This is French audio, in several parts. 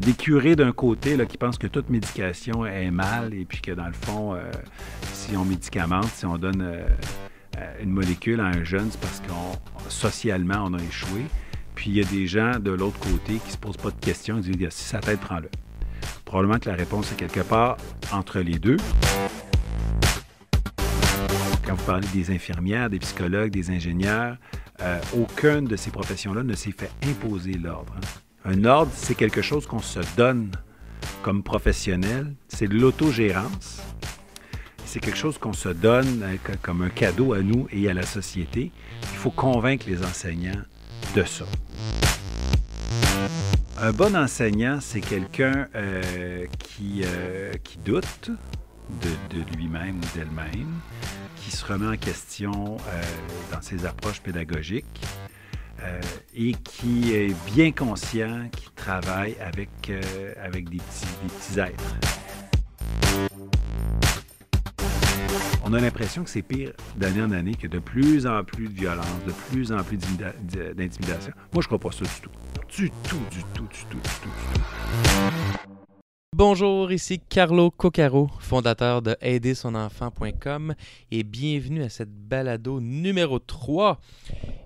des curés d'un côté là, qui pensent que toute médication est mal et puis que dans le fond, euh, si on médicamente, si on donne euh, euh, une molécule à un jeune, c'est parce qu'on socialement on a échoué. Puis il y a des gens de l'autre côté qui se posent pas de questions, qui disent si ça t'aide prend-le. Probablement que la réponse est quelque part entre les deux. Quand vous parlez des infirmières, des psychologues, des ingénieurs, aucune de ces professions-là ne s'est fait imposer l'ordre. Hein. Un ordre, c'est quelque chose qu'on se donne comme professionnel. C'est de l'autogérance. C'est quelque chose qu'on se donne hein, comme un cadeau à nous et à la société. Il faut convaincre les enseignants de ça. Un bon enseignant, c'est quelqu'un euh, euh, qui, doute de, lui-même ou d'elle-même, qui se remet en question euh, dans ses approches pédagogiques, euh, et qui est bien conscient qu'il travaille avec, euh, avec des, petits, êtres. On a l'impression que c'est pire d'année en année, qu'il y a de plus en plus de violence, de plus en plus d'intimidation. Moi, je ne crois pas ça du tout. Du tout, du tout, du tout, du tout, du tout. Bonjour, ici Carlo Coccaro, fondateur de aidersonenfant.com et bienvenue à cette balado numéro 3.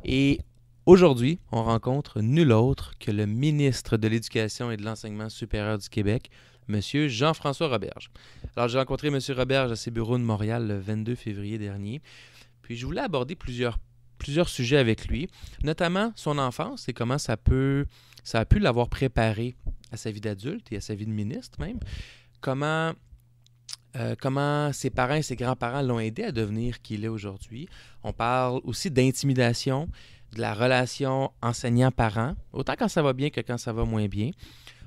Et Aujourd'hui, on rencontre nul autre que le ministre de l'Éducation et de l'Enseignement supérieur du Québec, M. Jean-François Roberge. Alors, j'ai rencontré M. Roberge à ses bureaux de Montréal le 22 février dernier. Puis, je voulais aborder plusieurs, plusieurs sujets avec lui, notamment son enfance et comment ça, peut, ça a pu l'avoir préparé à sa vie d'adulte et à sa vie de ministre même. Comment euh, comment ses parents et ses grands-parents l'ont aidé à devenir qui il est aujourd'hui. On parle aussi d'intimidation, de la relation enseignant-parent, autant quand ça va bien que quand ça va moins bien.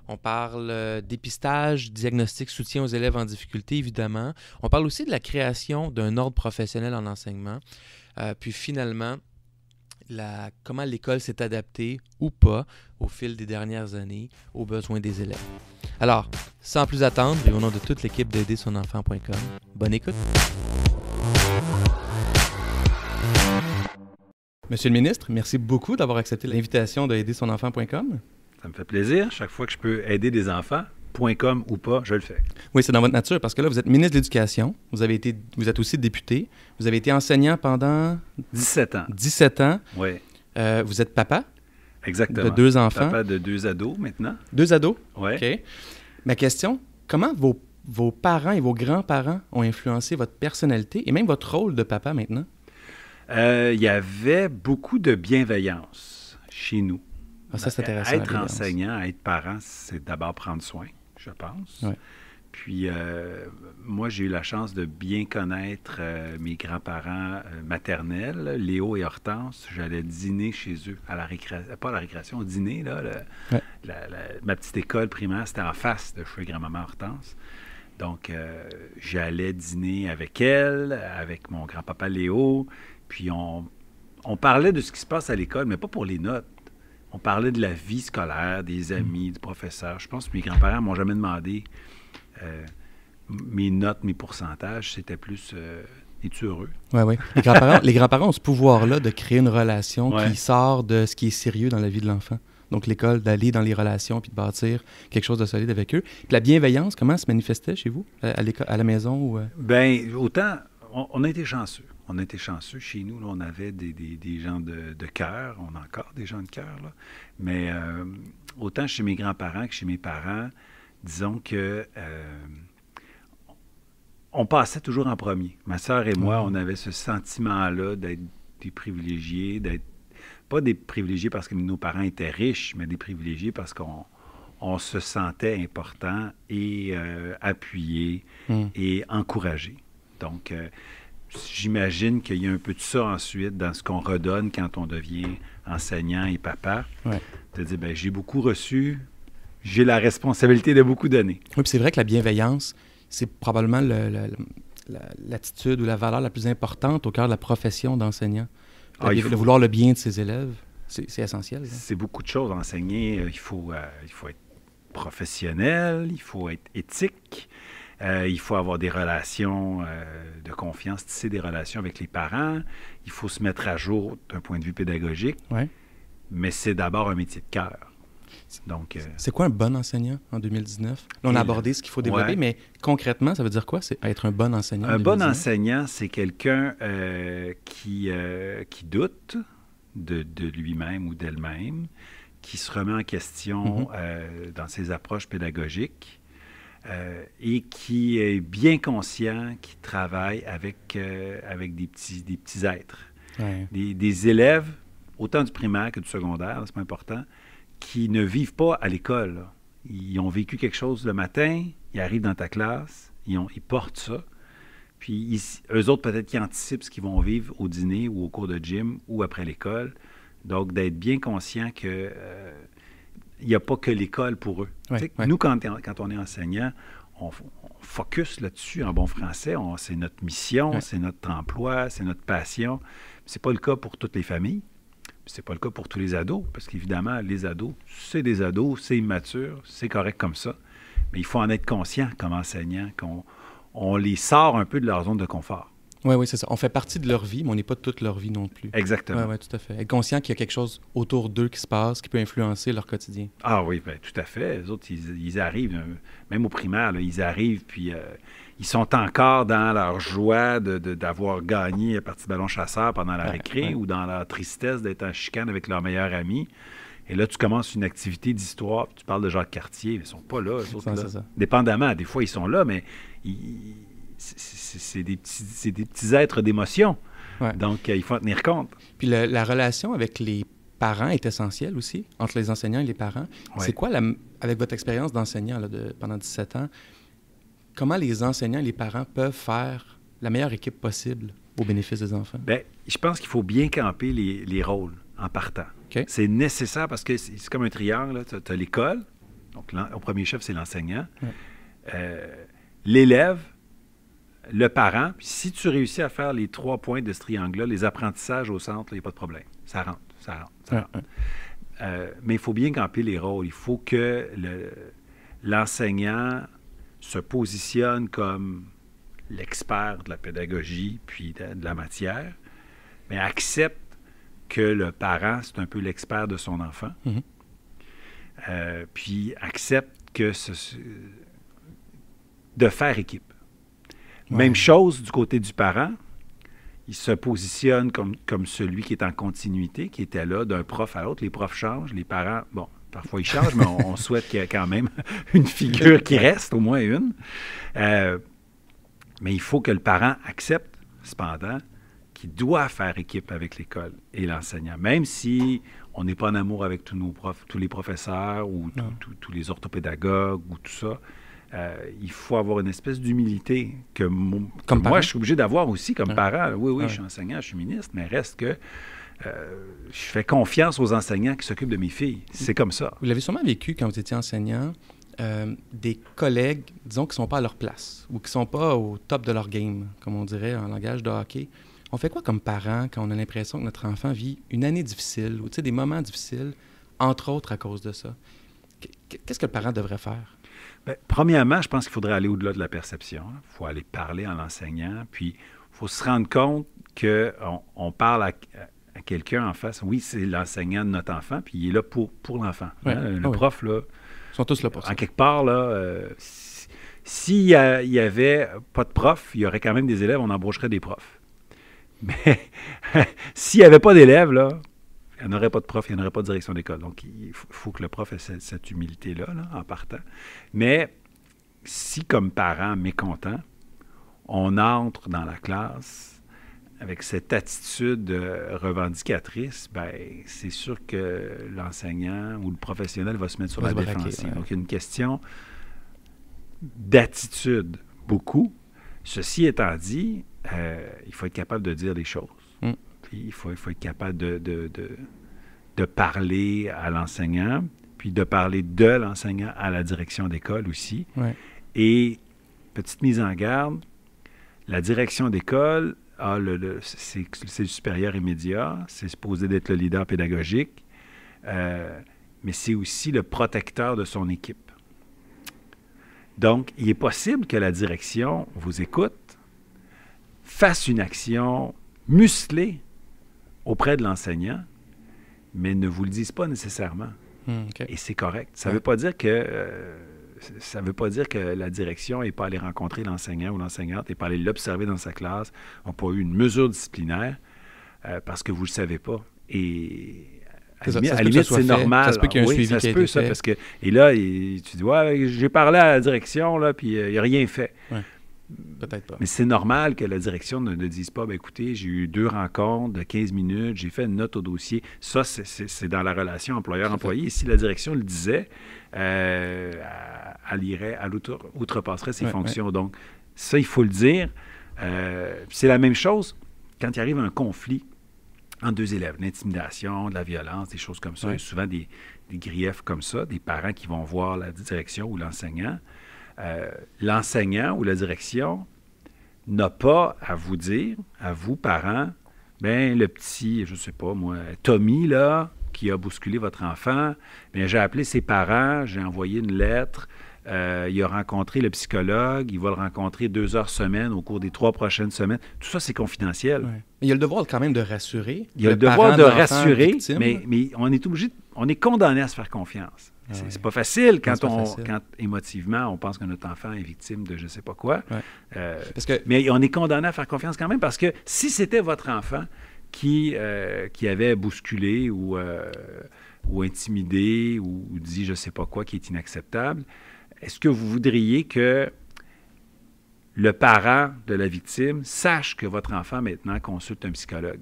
On parle euh, dépistage, diagnostic, soutien aux élèves en difficulté, évidemment. On parle aussi de la création d'un ordre professionnel en enseignement. Euh, puis finalement, la, comment l'école s'est adaptée ou pas au fil des dernières années aux besoins des élèves. Alors, sans plus attendre, et au nom de toute l'équipe d'aider son enfant.com, bonne écoute! Monsieur le ministre, merci beaucoup d'avoir accepté l'invitation daider son enfant.com. Ça me fait plaisir. Chaque fois que je peux aider des enfants, .com ou pas, je le fais. Oui, c'est dans votre nature parce que là, vous êtes ministre de l'Éducation, vous, avez été, vous êtes aussi député, vous avez été enseignant pendant 17 ans. 17 ans. Oui. Euh, vous êtes papa. Exactement. De deux enfants. Papa de deux ados maintenant. Deux ados? Oui. OK. Ma question, comment vos parents et vos grands-parents ont influencé votre personnalité et même votre rôle de papa maintenant? Euh, il y avait beaucoup de bienveillance chez nous. Ah, ça, Être enseignant, être parent, c'est d'abord prendre soin, je pense. Puis euh, moi, j'ai eu la chance de bien connaître euh, mes grands-parents maternels, Léo et Hortense. J'allais dîner chez eux, à la pas à la récréation, au dîner. Là, ma petite école primaire, c'était en face de chez grand-maman Hortense. Donc, j'allais dîner avec elle, avec mon grand-papa Léo. Puis on, parlait de ce qui se passe à l'école, mais pas pour les notes. On parlait de la vie scolaire, des mm. amis, du professeur. Je pense que mes grands-parents m'ont jamais demandé euh, mes notes, mes pourcentages. C'était plus euh, es-tu heureux? Oui, oui. Les grands-parents, ont ce pouvoir-là de créer une relation qui sort de ce qui est sérieux dans la vie de l'enfant. Donc, l'école, d'aller dans les relations puis de bâtir quelque chose de solide avec eux. la bienveillance, comment se manifestait chez vous, à, l'école, à la maison? Ou, euh? Bien, autant, on a été chanceux on était chanceux. Chez nous, on avait des, gens de, cœur. On a encore des gens de cœur. Mais euh, autant chez mes grands-parents que chez mes parents, disons que euh, on passait toujours en premier. Ma sœur et moi, mm-hmm. on avait ce sentiment-là d'être des privilégiés, d'être pas des privilégiés parce que nos parents étaient riches, mais des privilégiés parce qu'on se sentait important et euh, appuyé mm. et encouragé. Donc, j'imagine qu'il y a un peu de ça ensuite dans ce qu'on redonne quand on devient enseignant et papa. Ouais. De dire, ben, j'ai beaucoup reçu, j'ai la responsabilité de beaucoup donner. Oui, c'est vrai que la bienveillance, c'est probablement l'attitude ou la valeur la plus importante au cœur de la profession d'enseignant. Ah, vouloir le bien de ses élèves, c'est essentiel. C'est beaucoup de choses enseigner. Euh, il faut, euh, il faut être professionnel, il faut être éthique, euh, il faut avoir des relations euh, de confiance, tisser des relations avec les parents. Il faut se mettre à jour d'un point de vue pédagogique. Mais c'est d'abord un métier de cœur. Donc, euh, c'est quoi un bon enseignant en 2019 on a abordé ce qu'il faut développer, mais concrètement, ça veut dire quoi C'est être un bon enseignant. Un bon enseignant, c'est quelqu'un qui, doute de, lui-même ou d'elle-même, qui se remet en question mm-hmm. dans ses approches pédagogiques, euh, et qui est bien conscient qu'il travaille avec, euh, avec des, petits, des petits êtres. Des, élèves, autant du primaire que du secondaire, c'est pas important, qui ne vivent pas à l'école. Ils ont vécu quelque chose le matin, ils arrivent dans ta classe, ils, ont, portent ça. Puis eux autres, peut-être qu'ils anticipent ce qu'ils vont vivre au dîner ou au cours de gym ou après l'école. Donc, d'être bien conscient que euh, il n'y a pas que l'école pour eux. Nous, quand, on est enseignant, on, focus là-dessus en bon français. C'est notre mission, c'est notre emploi, c'est notre passion. C'est pas le cas pour toutes les familles. C'est pas le cas pour tous les ados, parce qu'évidemment, les ados, c'est des ados, c'est immature, c'est correct comme ça. Mais il faut en être conscient comme enseignant, qu'on on les sort un peu de leur zone de confort. Oui, oui, c'est ça. On fait partie de leur vie, mais on n'est pas toute leur vie non plus. Exactement. Oui, ouais, tout à fait. Être conscient qu'il y a quelque chose autour d'eux qui se passe, qui peut influencer leur quotidien. Ah oui, ben, tout à fait. Les autres, ils, arrivent, même au primaire, ils arrivent, puis euh, ils sont encore dans leur joie d'avoir de, de, gagné la partie ballon chasseur pendant la récré ou dans leur tristesse d'être en chicane avec leur meilleur ami. Et là, tu commences une activité d'histoire, tu parles de Jacques Cartier, mais ils ne sont pas là. ça, Ça. Dépendamment, des fois, ils sont là, mais ils c'est des, petits, des petits êtres d'émotion. Donc, euh, il faut en tenir compte. Puis la, relation avec les parents est essentielle aussi, entre les enseignants et les parents. C'est quoi, la, avec votre expérience d'enseignant de, pendant 17 ans, comment les enseignants et les parents peuvent faire la meilleure équipe possible au bénéfice des enfants? Bien, je pense qu'il faut bien camper les, les, rôles en partant. C'est nécessaire parce que c'est comme un triangle. Tu as, l'école, donc au premier chef, c'est l'enseignant. Euh, l'élève, le parent. si tu réussis à faire les trois points de ce triangle-là, les apprentissages au centre, il n'y a pas de problème. Ça rentre, ça rentre, ça rentre. Euh, mais il faut bien camper les rôles. Il faut que l'enseignant se positionne comme l'expert de la pédagogie puis de, la matière, mais accepte que le parent, c'est un peu l'expert de son enfant. Mm-hmm. Euh, puis accepte que ce, de faire équipe. Même chose du côté du parent. Il se positionne comme, celui qui est en continuité, qui était là d'un prof à l'autre. Les profs changent, les parents, bon, parfois ils changent, mais on, souhaite qu'il y ait quand même une figure qui reste, au moins une. Euh, mais il faut que le parent accepte, cependant, qu'il doit faire équipe avec l'école et l'enseignant, même si on n'est pas en amour avec tous nos profs, tous les professeurs ou tous les orthopédagogues ou tout ça. Euh, il faut avoir une espèce d'humilité que, comme moi, je suis obligé d'avoir aussi comme parent. Oui, oui, je suis enseignant, je suis ministre, mais reste que euh, je fais confiance aux enseignants qui s'occupent de mes filles. C'est comme ça. Vous l'avez sûrement vécu quand vous étiez enseignant, euh, des collègues, disons, qui ne sont pas à leur place ou qui ne sont pas au top de leur game, comme on dirait en langage de hockey. On fait quoi comme parent quand on a l'impression que notre enfant vit une année difficile ou des moments difficiles, entre autres à cause de ça? Qu'est-ce que le parent devrait faire? Ben, premièrement, je pense qu'il faudrait aller au-delà de la perception. Il hein. faut aller parler à l'enseignant, puis il faut se rendre compte qu'on on parle à, quelqu'un en face. Oui, c'est l'enseignant de notre enfant, puis il est là pour, pour l'enfant. Hein. Le ah prof, là. Ils sont tous là pour ça. En quelque part, là. Euh, s'il n'y avait pas de prof, il y aurait quand même des élèves, on embaucherait des profs. Mais s'il n'y avait pas d'élèves, là, il n'y aurait pas de prof, il n'y en aurait pas de direction d'école. Donc, il faut que le prof ait cette, humilité-là, en partant. Mais si, comme parent mécontent, on entre dans la classe avec cette attitude euh, revendicatrice, ben, c'est sûr que l'enseignant ou le professionnel va se mettre sur la défensive. Donc, une question d'attitude, beaucoup. Ceci étant dit, euh, il faut être capable de dire les choses. Mm. Il faut, il faut être capable de, de, parler à l'enseignant, puis de parler de l'enseignant à la direction d'école aussi. Et petite mise en garde, la direction d'école, c'est le supérieur immédiat, c'est supposé d'être le leader pédagogique, euh, mais c'est aussi le protecteur de son équipe. Donc, il est possible que la direction vous écoute, fasse une action musclée auprès de l'enseignant, mais ne vous le disent pas nécessairement. Hmm, et c'est correct. Ça ne veut pas dire que... Euh, veut pas dire que la direction n'est pas allée rencontrer l'enseignant ou l'enseignante, n'est pas allée l'observer dans sa classe, n'a pas eu une mesure disciplinaire euh, parce que vous ne le savez pas. Et à, la limite, c'est normal. Ça se peut qu'il y ait un ah suivi qui se que... Et là, tu dis, ouais, j'ai parlé à la direction, là, puis euh, il il n'a rien fait. Peut-être pas. Mais c'est normal que la direction ne, dise pas ben, écoutez, j'ai eu deux rencontres de 15 minutes, j'ai fait une note au dossier. Ça, c'est dans la relation employeur-employé. si la direction le disait, euh, elle irait, elle outrepasserait ses fonctions. Donc, ça, il faut le dire. Euh, c'est la même chose quand il arrive un conflit entre deux élèves, l'intimidation, de la violence, des choses comme ça. Il y a souvent des griefs comme ça, des parents qui vont voir la direction ou l'enseignant. Euh, l'enseignant ou la direction n'a pas à vous dire, à vous, parents, ben le petit, je ne sais pas moi, Tommy, là, qui a bousculé votre enfant, bien, j'ai appelé ses parents, j'ai envoyé une lettre, euh, il a rencontré le psychologue, il va le rencontrer deux heures semaine au cours des trois prochaines semaines. Tout ça, c'est confidentiel. il y a le devoir quand même de rassurer. Il y a le, devoir de rassurer, mais, mais on est obligé, on est condamné à se faire confiance. Ah c'est pas facile quand on émotivement on pense que notre enfant est victime de je sais pas quoi. Euh, mais on est condamné à faire confiance quand même parce que si c'était votre enfant qui, euh, qui avait bousculé ou, euh, ou intimidé ou, dit je sais pas quoi qui est inacceptable, est-ce que vous voudriez que le parent de la victime sache que votre enfant maintenant consulte un psychologue?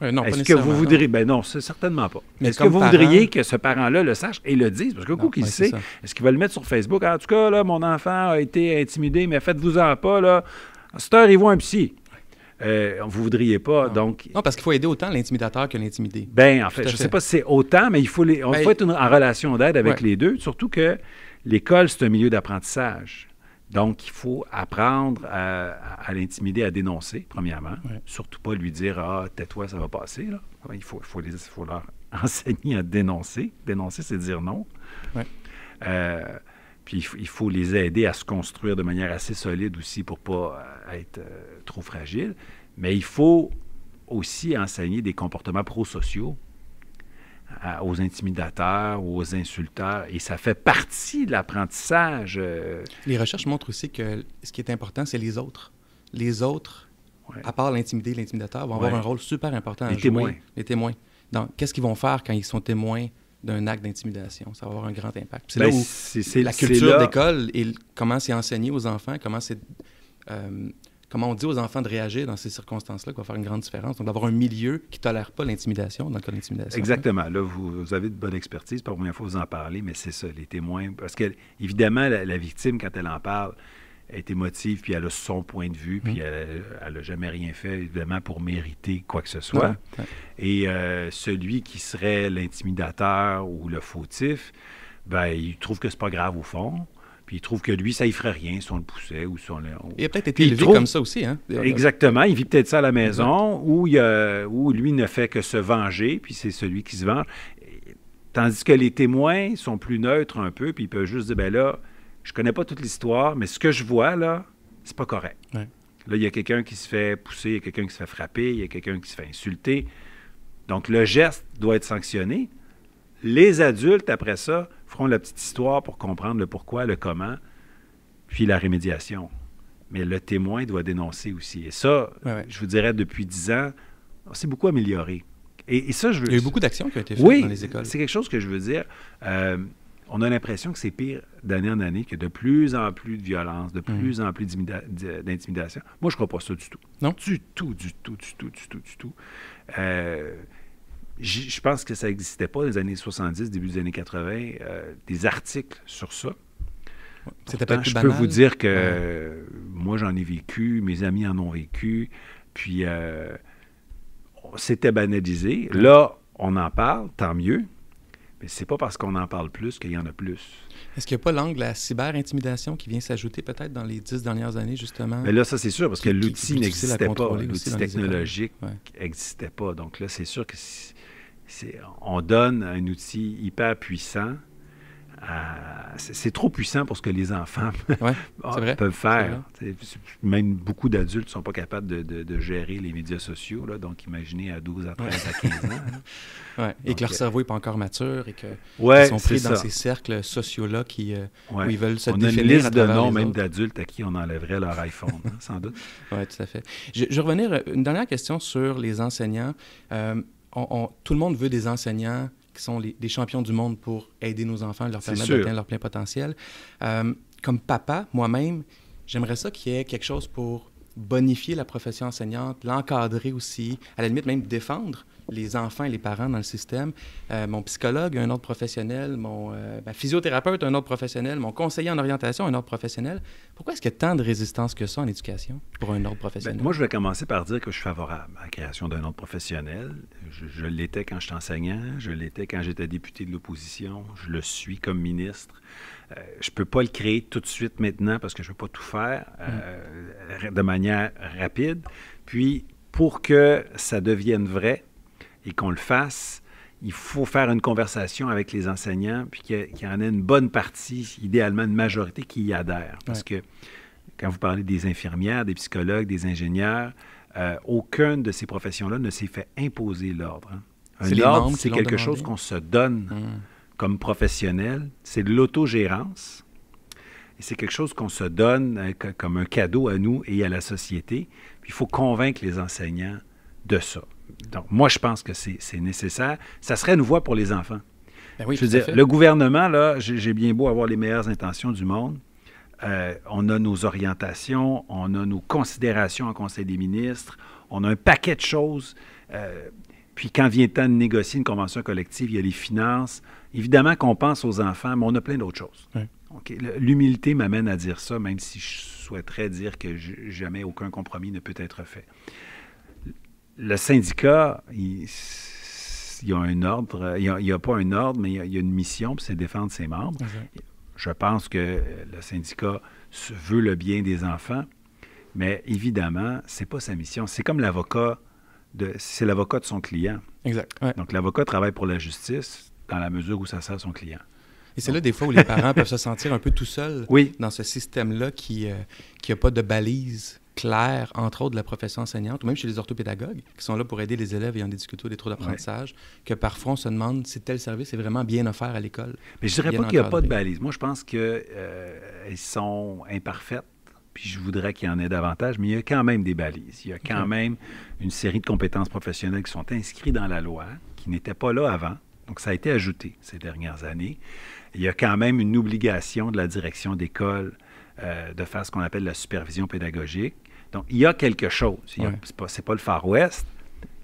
Est-ce que vous voudriez. Ben non, certainement pas. Est-ce que vous ben voudriez que ce parent-là le sache et le dise? Parce que coup qu'il sait, est-ce qu'il va le mettre sur Facebook? En tout cas, là, mon enfant a été intimidé, mais faites-vous-en pas, là. À cette il voit un psy. Euh, vous voudriez pas, non. donc... Non, parce qu'il faut aider autant l'intimidateur que l'intimidé. Ben, en fait, je ne sais pas si c'est autant, mais il faut, les... On ben, être en relation d'aide avec les deux, surtout que l'école, c'est un milieu d'apprentissage. Donc, il faut apprendre à, l'intimider, à dénoncer, premièrement. Surtout pas lui dire Ah, tais-toi, ça va passer. Il faut, leur enseigner à dénoncer. Dénoncer, c'est dire non. Euh, puis il faut les aider à se construire de manière assez solide aussi pour pas euh, être euh, trop fragile. Mais il faut aussi enseigner des comportements prosociaux aux intimidateurs, aux insulteurs, et ça fait partie de l'apprentissage. Euh. Les recherches montrent aussi que ce qui est important, c'est les autres. Les autres, à part l'intimider, l'intimidateur, vont avoir un rôle super important à les jouer. Témoins. Les témoins. Donc, qu'est-ce qu'ils vont faire quand ils sont témoins d'un acte d'intimidation. Ça va avoir un grand impact. Ben, c'est la culture d'école et comment c'est enseigné aux enfants, comment c'est euh, comment on dit aux enfants de réagir dans ces circonstances-là qui va faire une grande différence. Donc, d'avoir un milieu qui ne tolère pas l'intimidation dans le cas hein. Exactement. Là, vous, avez de bonnes expertise. Pour la première fois, vous en parlez, mais c'est ça, les témoins. Parce que, évidemment, la, victime, quand elle en parle, est émotive, puis elle a son point de vue, puis mm. elle n'a jamais rien fait, évidemment, pour mériter quoi que ce soit. Et euh, celui qui serait l'intimidateur ou le fautif, ben, il trouve que c'est pas grave au fond. Puis il trouve que lui, ça y ferait rien si on le poussait ou si on Il a peut-être été élevé comme ça aussi, hein? Exactement. Il vit peut-être ça à la maison où, il, où lui ne fait que se venger, puis c'est celui qui se venge. Tandis que les témoins sont plus neutres un peu, puis ils peuvent juste dire, ben là, je connais pas toute l'histoire, mais ce que je vois, là, c'est pas correct. Là, il y a quelqu'un qui se fait pousser, il y a quelqu'un qui se fait frapper, il y a quelqu'un qui se fait insulter. Donc, le geste doit être sanctionné. Les adultes, après ça, feront la petite histoire pour comprendre le pourquoi, le comment, puis la rémédiation. Mais le témoin doit dénoncer aussi. Et ça, je vous dirais, depuis dix ans, c'est beaucoup amélioré. Et, ça, je veux... Il y a eu beaucoup d'actions qui ont été faites dans les écoles. C'est quelque chose que je veux dire. Euh, on a l'impression que c'est pire d'année en année, qu'il y a de plus en plus de violence, de mhm. plus en plus d'intimidation. Moi, je ne crois pas ça du tout. Non? Du tout, du tout, du tout, du tout, du tout. Euh, je pense que ça n'existait pas dans les années 70, début des années 80, euh, des articles sur ça. C'était pas Je peux vous dire que euh, moi, j'en ai vécu, mes amis en ont vécu, puis c'était euh, banalisé. Là, on en parle, tant mieux. Mais c'est pas parce qu'on en parle plus qu'il y en a plus. Est-ce qu'il n'y a pas l'angle la cyber-intimidation qui vient s'ajouter peut-être dans les dix dernières années, justement? Mais là, ça, c'est sûr, parce que l'outil n'existait pas. L'outil technologique n'existait pas. Donc là, c'est sûr que on donne un outil hyper puissant euh, c'est trop puissant pour ce que les enfants peuvent faire. Même beaucoup d'adultes ne sont pas capables de, gérer les médias sociaux. Là, donc, imaginez à 12, à 13, à 15 ans. et que leur euh, cerveau n'est pas encore mature et qu'ils sont pris dans ces cercles sociaux-là qui, euh, où ils veulent se on On a une liste de noms, même d'adultes, à qui on enlèverait leur iPhone, hein, sans doute. Oui, tout à fait. Je, je revenir une dernière question sur les enseignants. tout le monde veut des enseignants qui sont les, des champions du monde pour aider nos enfants, leur permettre d'atteindre leur plein potentiel. Euh, comme papa, moi-même, j'aimerais ça qu'il y ait quelque chose pour bonifier la profession enseignante, l'encadrer aussi, à la limite même défendre les enfants et les parents dans le système. Euh, mon psychologue, un autre professionnel, mon physiothérapeute ben, physiothérapeute, un autre professionnel, mon conseiller en orientation, un autre professionnel. Pourquoi est-ce qu'il y a tant de résistance que ça en éducation pour un autre ben, professionnel? moi, je vais commencer par dire que je suis favorable à la création d'un autre professionnel. Je, l'étais quand j'étais enseignant, je l'étais quand j'étais député de l'opposition, je le suis comme ministre. Euh, je ne peux pas le créer tout de suite maintenant parce que je ne peux pas tout faire euh, mm. de manière rapide. Puis, pour que ça devienne vrai, et qu'on le fasse, il faut faire une conversation avec les enseignants, puis qu'il y, en ait une bonne partie, idéalement une majorité, qui y adhère. Parce que quand vous parlez des infirmières, des psychologues, des ingénieurs, euh, aucune de ces professions-là ne s'est fait imposer l'ordre. L'ordre, hein. c'est quelque chose qu'on se donne hum. comme professionnel. C'est de l'autogérance. Et c'est quelque chose qu'on se donne hein, comme un cadeau à nous et à la société. il faut convaincre les enseignants de ça donc, moi, je pense que c'est nécessaire. Ça serait une voie pour les enfants. Ben je veux dire, le gouvernement, là, j'ai bien beau avoir les meilleures intentions du monde. Euh, on a nos orientations, on a nos considérations en Conseil des ministres, on a un paquet de choses. Euh, puis quand vient le temps de négocier une convention collective, il y a les finances. Évidemment qu'on pense aux enfants, mais on a plein d'autres choses. L'humilité m'amène à dire ça, même si je souhaiterais dire que jamais aucun compromis ne peut être fait le syndicat, il, y a un ordre, il n'y a, pas un ordre, mais il y a, une mission, c'est défendre ses membres. Je pense que le syndicat veut le bien des enfants, mais évidemment, c'est pas sa mission. C'est comme l'avocat de, c'est l'avocat de son client. Exact. Donc l'avocat travaille pour la justice dans la mesure où ça sert son client. Et c'est là des fois où les parents peuvent se sentir un peu tout seuls dans ce système-là qui n'a euh, pas de balise claire, entre autres de la profession enseignante, ou même chez les orthopédagogues, qui sont là pour aider les élèves ayant des difficultés des troubles d'apprentissage, que parfois on se demande si tel service est vraiment bien offert à l'école. Mais je ne dirais pas qu'il n'y a pas de balises. Moi, je pense qu'elles euh, sont imparfaites puis je voudrais qu'il y en ait davantage, mais il y a quand même des balises. Il y a quand même une série de compétences professionnelles qui sont inscrites dans la loi, qui n'étaient pas là avant. Donc, ça a été ajouté ces dernières années. Il y a quand même une obligation de la direction d'école euh, de faire ce qu'on appelle la supervision pédagogique. Donc, il y a quelque chose. Ce n'est pas, le Far West.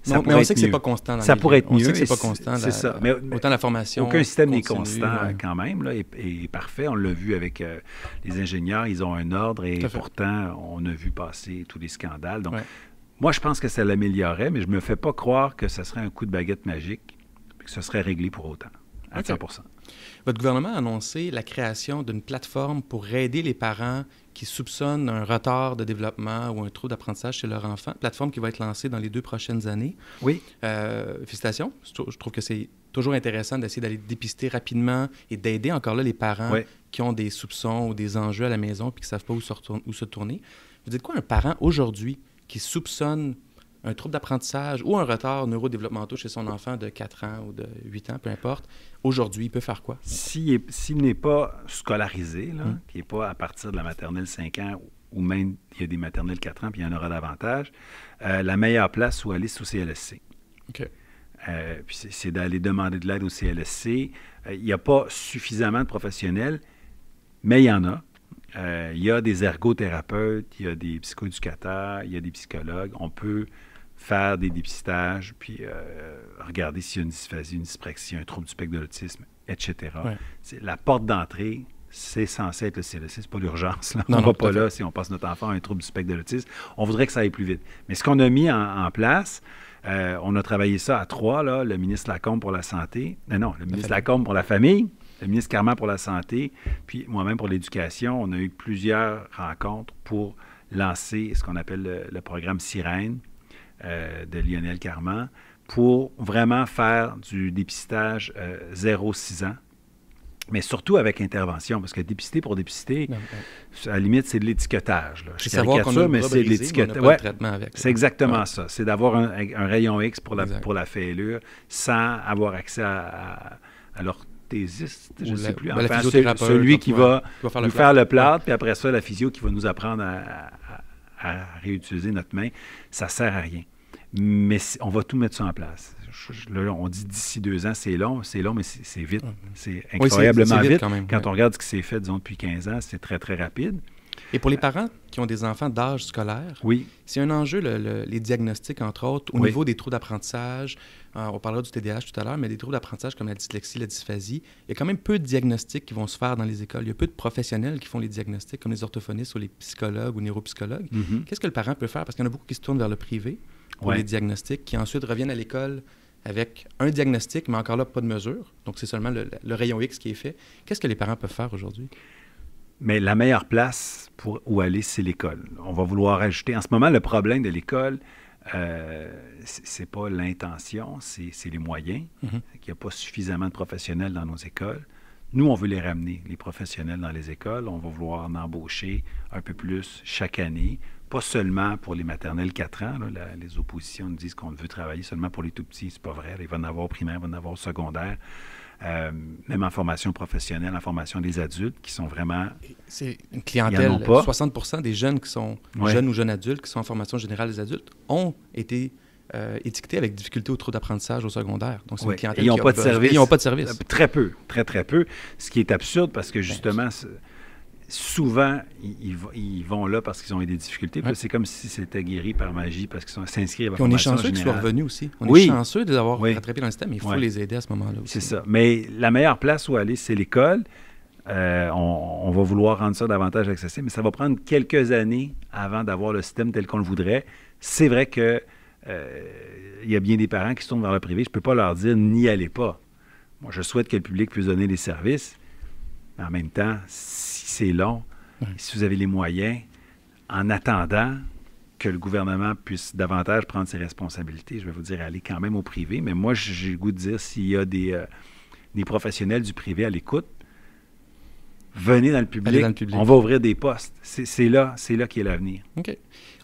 mais on sait que ce n'est pas constant. ça pourrait être on mieux. c'est pas constant. ça. autant la formation. Aucun système n'est constant euh. quand même là, et, parfait. On l'a vu avec euh, les ingénieurs. Ils ont un ordre et pourtant on a vu passer tous les scandales. Donc moi je pense que ça l'améliorerait, mais je ne me fais pas croire que ce serait un coup de baguette magique, que ce serait réglé pour autant à 100 votre gouvernement a annoncé la création d'une plateforme pour aider les parents qui soupçonnent un retard de développement ou un trou d'apprentissage chez leur enfant, plateforme qui va être lancée dans les deux prochaines années. Oui. Euh, félicitations. Je trouve que c'est toujours intéressant d'essayer d'aller dépister rapidement et d'aider encore là les parents qui ont des soupçons ou des enjeux à la maison et qui ne savent pas se, où se tourner. Vous dites quoi un parent aujourd'hui qui soupçonne un trouble d'apprentissage ou un retard neurodéveloppemental chez son enfant de 4 ans ou de 8 ans, peu importe, aujourd'hui, il peut faire quoi? S'il n'est pas scolarisé, hum. qui n'est pas à partir de la maternelle 5 ans ou même il y a des maternelles 4 ans, puis il y en aura davantage, euh, la meilleure place où aller, c'est au CLSC. OK. Euh, c'est d'aller demander de l'aide au CLSC. Euh, il n'y a pas suffisamment de professionnels, mais il y en a. Il y a des ergothérapeutes, il y a des psychoéducateurs, il y a des psychologues. On peut faire des dépistages, puis euh, regarder s'il y a une dysphasie, une dyspraxie, un trouble du spectre de l'autisme, etc. la porte d'entrée, c'est censé être le CLC, c'est pas l'urgence. On ne va pas là si on passe notre enfant à un trouble du spectre de l'autisme. On voudrait que ça aille plus vite. Mais ce qu'on a mis en, place, euh, on a travaillé ça à trois, là, le ministre Lacombe pour la santé, non, euh, non, le ministre Lacombe pour la famille, le ministre Carman pour la santé, puis moi-même pour l'éducation. On a eu plusieurs rencontres pour lancer ce qu'on appelle le programme Sirène, euh, de Lionel Carman pour vraiment faire du dépistage 0-6 euh, ans, mais surtout avec intervention, parce que dépister pour dépister, à la limite, c'est de l'étiquetage. Je ça, mais c'est de l'étiquetage. c'est exactement ça. C'est d'avoir un, rayon X pour la, pour la fêlure sans avoir accès à, alors l'orthésiste, je ne sais plus. Enfin, celui qui va, faire le plâtre, puis après ça, la physio qui va nous apprendre à à réutiliser notre main, ça ne sert à rien. Mais on va tout mettre ça en place. on dit d'ici deux ans, c'est long, c'est long, mais c'est vite. Mm-hmm. C'est incroyablement vite, Quand, on regarde ce qui s'est fait, disons, depuis 15 ans, c'est très, très rapide. Et pour les parents qui ont des enfants d'âge scolaire, oui. c'est un enjeu, les diagnostics, entre autres, au niveau des trous d'apprentissage. Euh, on parlera du TDAH tout à l'heure, mais des trous d'apprentissage comme la dyslexie, la dysphasie, il y a quand même peu de diagnostics qui vont se faire dans les écoles. Il y a peu de professionnels qui font les diagnostics, comme les orthophonistes ou les psychologues ou neuropsychologues. Mhm. Qu'est-ce que le parent peut faire? Parce qu'il y en a beaucoup qui se tournent vers le privé pour les diagnostics, qui ensuite reviennent à l'école avec un diagnostic, mais encore là, pas de mesure. Donc, c'est seulement le, rayon X qui est fait. Qu'est-ce que les parents peuvent faire aujourd'hui? Mais la meilleure place pour où aller, c'est l'école. On va vouloir ajouter. En ce moment, le problème de l'école, euh, c'est pas l'intention, c'est les moyens. Mm-hmm. Il n'y a pas suffisamment de professionnels dans nos écoles. Nous, on veut les ramener, les professionnels dans les écoles. On va vouloir en embaucher un peu plus chaque année, pas seulement pour les maternelles 4 ans. les oppositions nous disent qu'on veut travailler seulement pour les tout-petits. C'est pas vrai. Il va en avoir au primaire, il va en avoir secondaire. Euh, même en formation professionnelle, en formation des adultes, qui sont vraiment... C'est une clientèle, 60 des jeunes qui sont jeunes ou jeunes adultes, qui sont en formation générale des adultes, ont été euh, étiquetés avec difficulté au trop d'apprentissage au secondaire. Donc, c'est une clientèle ils n'ont pas de service. pas de service. Très peu, très, très peu. Ce qui est absurde parce que, ben, justement, souvent, ils, vont là parce qu'ils ont eu des difficultés. C'est comme si c'était guéri par magie parce qu'ils sont à la on est chanceux qu'ils soient revenus aussi. On est chanceux de les avoir rattrapés dans le système, mais il faut les aider à ce moment-là aussi. C'est ça. Mais la meilleure place où aller, c'est l'école. Euh, on, va vouloir rendre ça davantage accessible, mais ça va prendre quelques années avant d'avoir le système tel qu'on le voudrait. C'est vrai que euh, il y a bien des parents qui se tournent vers le privé. Je ne peux pas leur dire n'y allez pas. Moi, je souhaite que le public puisse donner des services. Mais en même temps, si c'est long. Si vous avez les moyens, en attendant que le gouvernement puisse davantage prendre ses responsabilités, je vais vous dire, allez quand même au privé. Mais moi, j'ai le goût de dire, s'il y a euh, des, professionnels du privé à l'écoute, venez dans le public, on va ouvrir des postes. C'est là, c'est là est l'avenir. OK.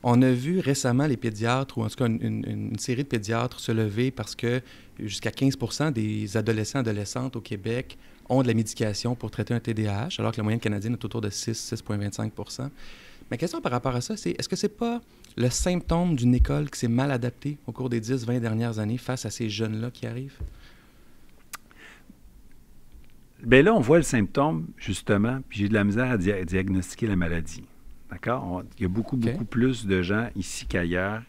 On a vu récemment les pédiatres, ou en tout cas une, série de pédiatres, se lever parce que jusqu'à 15 des adolescents adolescentes au Québec ont de la médication pour traiter un TDAH, alors que la moyenne canadienne est autour de 6, 6,25 Ma question par rapport à ça, c'est est-ce que c'est pas le symptôme d'une école qui s'est mal adaptée au cours des 10, 20 dernières années face à ces jeunes-là qui arrivent? Bien là, on voit le symptôme, justement, puis j'ai de la misère à, diagnostiquer la maladie. D'accord? Il y a beaucoup, beaucoup plus de gens ici qu'ailleurs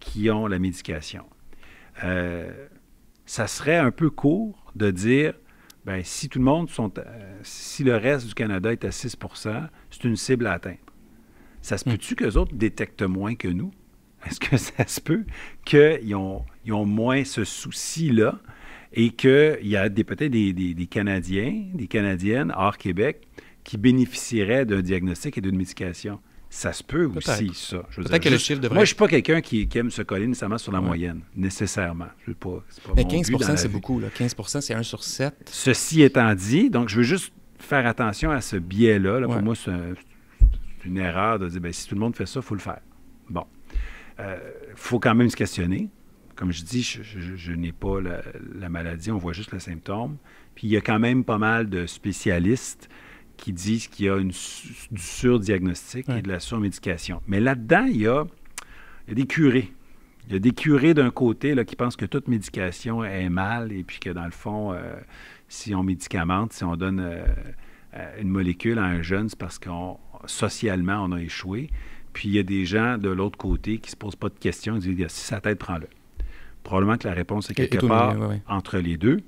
qui ont la médication. Euh, ça serait un peu court de dire ben, si tout le monde euh, si le reste du Canada est à 6 c'est une cible à atteindre. Ça se hmm. peut-tu que les autres détectent moins que nous? Est-ce que ça se peut qu'ils ont, moins ce souci-là et qu'il y a peut-être des, Canadiens, des Canadiennes hors Québec qui bénéficieraient d'un diagnostic et d'une médication? Ça se peut aussi, ça. que le chiffre devrait. Moi, je ne suis pas quelqu'un qui, aime se coller nécessairement sur la moyenne, nécessairement. Je pas, pas Mais 15 c'est beaucoup. Là. 15 c'est 1 sur 7. Ceci étant dit, donc je veux juste faire attention à ce biais-là. Pour moi, c'est une erreur de dire ben si tout le monde fait ça, il faut le faire. Bon. Il euh, faut quand même se questionner. Comme je dis, je, n'ai pas la, maladie, on voit juste les symptôme. Puis il y a quand même pas mal de spécialistes qui disent qu'il y a une, du surdiagnostic et de la surmédication. Mais là-dedans, il y, a, des curés. Il y a des curés d'un côté là, qui pensent que toute médication est mal et puis que dans le fond, euh, si on médicamente, si on donne euh, euh, une molécule à un jeune, c'est parce qu'on socialement, on a échoué. Puis il y a des gens de l'autre côté qui ne se posent pas de questions, qui disent si sa tête, prend-le. Probablement que la réponse est quelque part entre les deux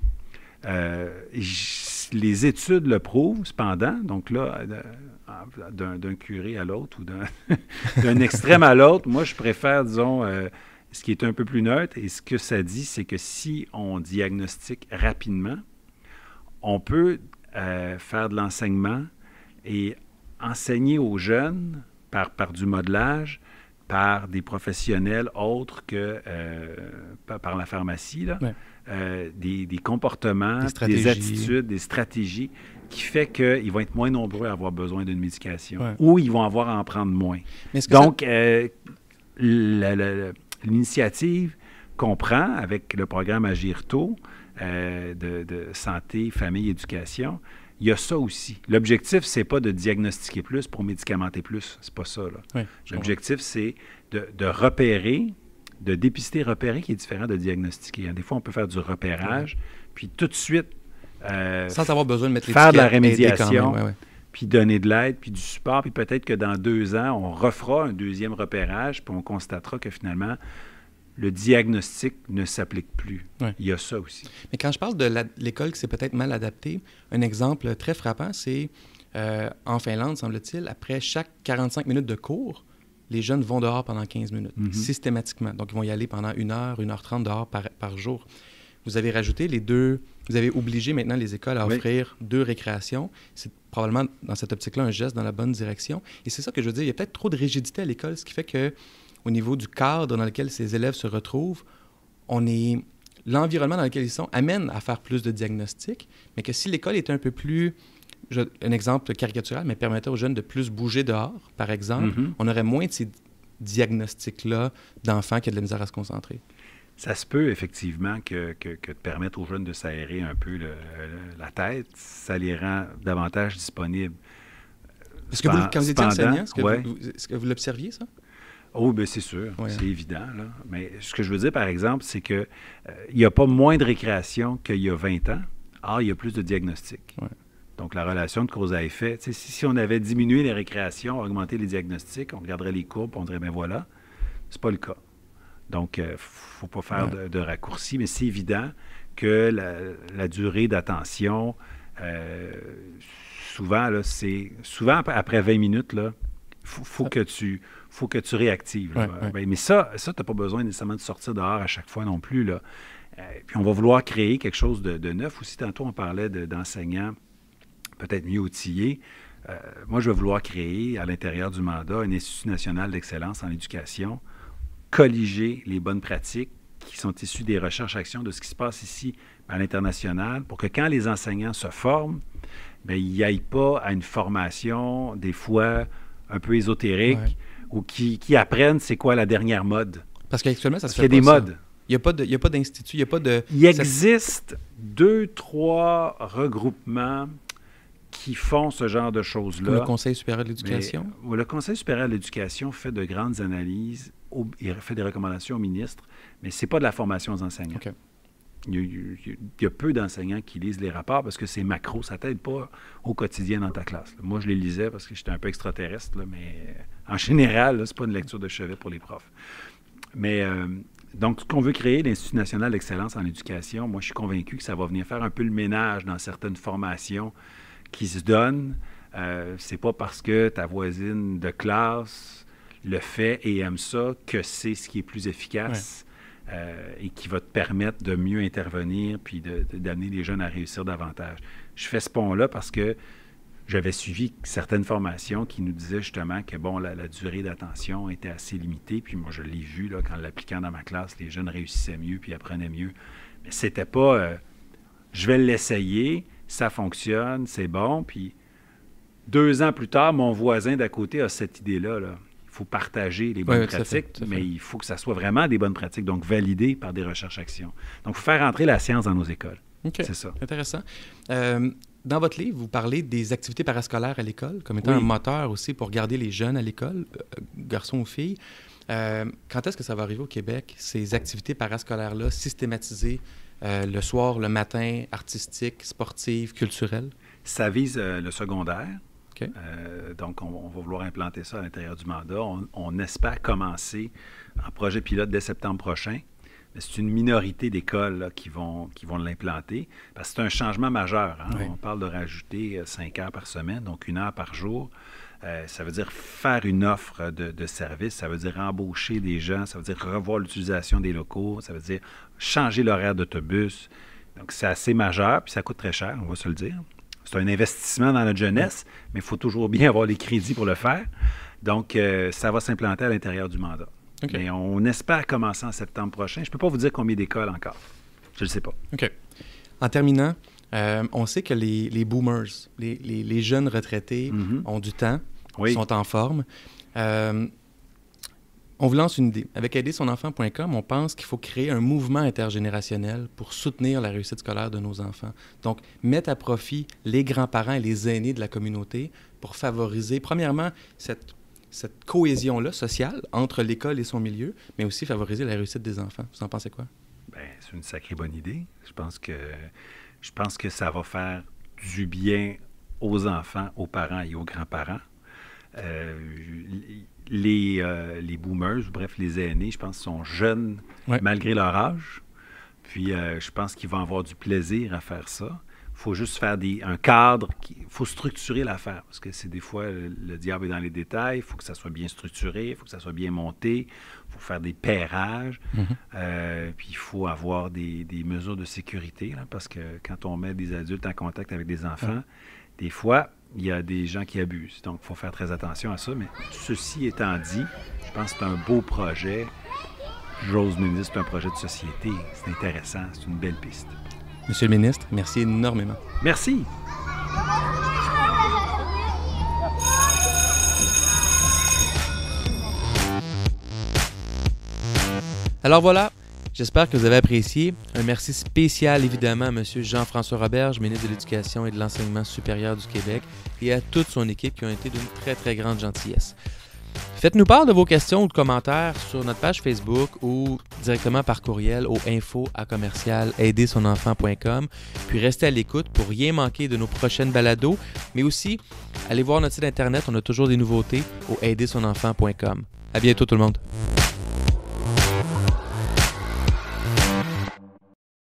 les études le prouvent, cependant. Donc là, euh, d'un curé à l'autre ou d'un extrême à l'autre, moi, je préfère, disons, euh, ce qui est un peu plus neutre. Et ce que ça dit, c'est que si on diagnostique rapidement, on peut euh, faire de l'enseignement et enseigner aux jeunes par, par du modelage, par des professionnels autres que par la pharmacie. Là. Euh, des, comportements, des, attitudes, des stratégies qui fait qu'ils vont être moins nombreux à avoir besoin d'une médication ou ils vont avoir à en prendre moins. Donc, euh, l'initiative qu'on prend avec le programme Agir tôt euh, de, santé, famille, éducation, il y a ça aussi. L'objectif, c'est pas de diagnostiquer plus pour médicamenter plus. C'est pas ça. L'objectif, c'est de repérer de dépister, repérer qui est différent de diagnostiquer. Hein. Des fois, on peut faire du repérage, puis tout de suite. Euh, Sans avoir besoin de mettre Faire de la rémédiation, puis donner de l'aide, puis du support, puis peut-être que dans deux ans, on refera un deuxième repérage, puis on constatera que finalement, le diagnostic ne s'applique plus. Il y a ça aussi. Mais quand je parle de l'école qui s'est peut-être mal adaptée, un exemple très frappant, c'est euh, en Finlande, semble-t-il, après chaque 45 minutes de cours, les jeunes vont dehors pendant 15 minutes, mhm. systématiquement. Donc, ils vont y aller pendant une heure, une heure trente dehors par, jour. Vous avez rajouté les deux, vous avez obligé maintenant les écoles à offrir deux récréations. C'est probablement, dans cette optique-là, un geste dans la bonne direction. Et c'est ça que je veux dire, il y a peut-être trop de rigidité à l'école, ce qui fait que au niveau du cadre dans lequel ces élèves se retrouvent, on est l'environnement dans lequel ils sont amène à faire plus de diagnostics, mais que si l'école est un peu plus un exemple caricatural, mais permettait aux jeunes de plus bouger dehors, par exemple, mhm. on aurait moins de ces diagnostics-là d'enfants qui ont de la misère à se concentrer. Ça se peut effectivement que, que, de permettre aux jeunes de s'aérer un peu la tête, ça les rend davantage disponibles. Euh, est-ce que vous, quand vous étiez enseignant, est-ce que, vous l'observiez, ça? Oh, bien, c'est sûr, c'est hein. évident. Là. Mais ce que je veux dire, par exemple, c'est qu'il euh, n'y a pas moins de récréation qu'il y a 20 ans. Or, ah, il y a plus de diagnostics. Donc, la relation de cause à effet. Si, si on avait diminué les récréations, augmenté les diagnostics, on regarderait les courbes, on dirait, ben voilà, c'est pas le cas. Donc, il euh, ne faut pas faire de, raccourci, mais c'est évident que la, durée d'attention, euh, souvent, c'est souvent après 20 minutes, il faut, que tu faut que tu réactives. Mais ça, ça tu n'as pas besoin nécessairement de sortir dehors à chaque fois non plus. Là. Euh, puis on va vouloir créer quelque chose de, neuf. Aussi, tantôt, on parlait d'enseignants peut-être mieux outillé. Euh, moi, je vais vouloir créer à l'intérieur du mandat un Institut national d'excellence en éducation, colliger les bonnes pratiques qui sont issues des recherches-actions de ce qui se passe ici à l'international pour que quand les enseignants se forment, bien, ils n'aillent pas à une formation, des fois un peu ésotérique, ou qui, apprennent c'est quoi la dernière mode. Parce qu'actuellement, ça se fait. Il y a des modes. Il n'y a pas d'institut, il n'y a pas de... il existe deux, trois regroupements qui font ce genre de choses-là. Le Conseil supérieur de l'éducation? Le Conseil supérieur de l'éducation fait de grandes analyses, il fait des recommandations au ministre, mais ce n'est pas de la formation aux enseignants. Il, y a, peu d'enseignants qui lisent les rapports parce que c'est macro, ça t'aide pas au quotidien dans ta classe. Moi, je les lisais parce que j'étais un peu extraterrestre, mais euh, en général, ce n'est pas une lecture de chevet pour les profs. Mais euh, donc, ce qu'on veut créer, l'Institut national d'excellence en éducation, moi, je suis convaincu que ça va venir faire un peu le ménage dans certaines formations qui se donne, euh, c'est pas parce que ta voisine de classe le fait et aime ça que c'est ce qui est plus efficace euh, et qui va te permettre de mieux intervenir puis d'amener les jeunes à réussir davantage. Je fais ce pont-là parce que j'avais suivi certaines formations qui nous disaient justement que bon, la, durée d'attention était assez limitée. Puis moi, je l'ai vu là, quand l'appliquant dans ma classe, les jeunes réussissaient mieux puis apprenaient mieux. Mais c'était pas euh, je vais l'essayer, ça fonctionne, c'est bon. Puis deux ans plus tard, mon voisin d'à côté a cette idée-là. Là. Il faut partager les bonnes pratiques, mais il faut que ça soit vraiment des bonnes pratiques, donc validées par des recherches-actions. Donc, il faut faire entrer la science dans nos écoles. C'est ça. Intéressant. Euh, dans votre livre, vous parlez des activités parascolaires à l'école comme étant un moteur aussi pour garder les jeunes à l'école, euh, euh, garçons ou filles. quand est-ce que ça va arriver au Québec, ces activités parascolaires-là systématisées euh, le soir, le matin, artistique, sportive, culturelle? Ça vise euh, le secondaire. Euh, donc, on, va vouloir implanter ça à l'intérieur du mandat. On, espère commencer un projet pilote dès septembre prochain. Mais c'est une minorité d'écoles qui vont, qui vont l'implanter parce que c'est un changement majeur. Hein. On parle de rajouter cinq heures par semaine, donc une heure par jour. Euh, ça veut dire faire une offre de, service, ça veut dire embaucher des gens, ça veut dire revoir l'utilisation des locaux, ça veut dire changer l'horaire d'autobus. Donc, c'est assez majeur, puis ça coûte très cher, on va se le dire. C'est un investissement dans notre jeunesse, mais il faut toujours bien avoir les crédits pour le faire. Donc, euh, ça va s'implanter à l'intérieur du mandat. Mais on espère commencer en septembre prochain. Je ne peux pas vous dire combien d'écoles encore. Je ne sais pas. OK. En terminant, euh, on sait que les, boomers, les, jeunes retraités mm-hmm. ont du temps sont en forme. Euh, on vous lance une idée. Avec aidersonenfant.com, on pense qu'il faut créer un mouvement intergénérationnel pour soutenir la réussite scolaire de nos enfants. Donc, mettre à profit les grands-parents et les aînés de la communauté pour favoriser, premièrement, cette, cette cohésion-là sociale entre l'école et son milieu, mais aussi favoriser la réussite des enfants. Vous en pensez quoi? Bien, c'est une sacrée bonne idée. Je pense que, je pense que ça va faire du bien aux enfants, aux parents et aux grands-parents. Euh, les, euh, les, boomers, bref, les aînés, je pense, sont jeunes malgré leur âge. Puis euh, je pense qu'ils vont avoir du plaisir à faire ça faut juste faire des, un cadre, il faut structurer l'affaire, parce que c'est des fois, le, diable est dans les détails, il faut que ça soit bien structuré, il faut que ça soit bien monté, il faut faire des pairages, mhm. puis il faut avoir des, mesures de sécurité, parce que quand on met des adultes en contact avec des enfants, des fois, il y a des gens qui abusent. Donc, il faut faire très attention à ça. Mais ceci étant dit, je pense que c'est un beau projet. J'ose me dire c'est un projet de société. C'est intéressant. C'est une belle piste. Monsieur le ministre, merci énormément. Merci. Alors voilà, J'espère que vous avez apprécié. Un merci spécial évidemment à M. Jean-François Roberge, ministre de l'Éducation et de l'Enseignement supérieur du Québec, et à toute son équipe qui ont été d'une très très grande gentillesse. Faites-nous part de vos questions ou de commentaires sur notre page Facebook ou directement par courriel au info à commercial aidersonenfant.com. Puis restez à l'écoute pour rien manquer de nos prochaines balados, mais aussi allez voir notre site internet, on a toujours des nouveautés au aidersonenfant.com. À bientôt tout le monde.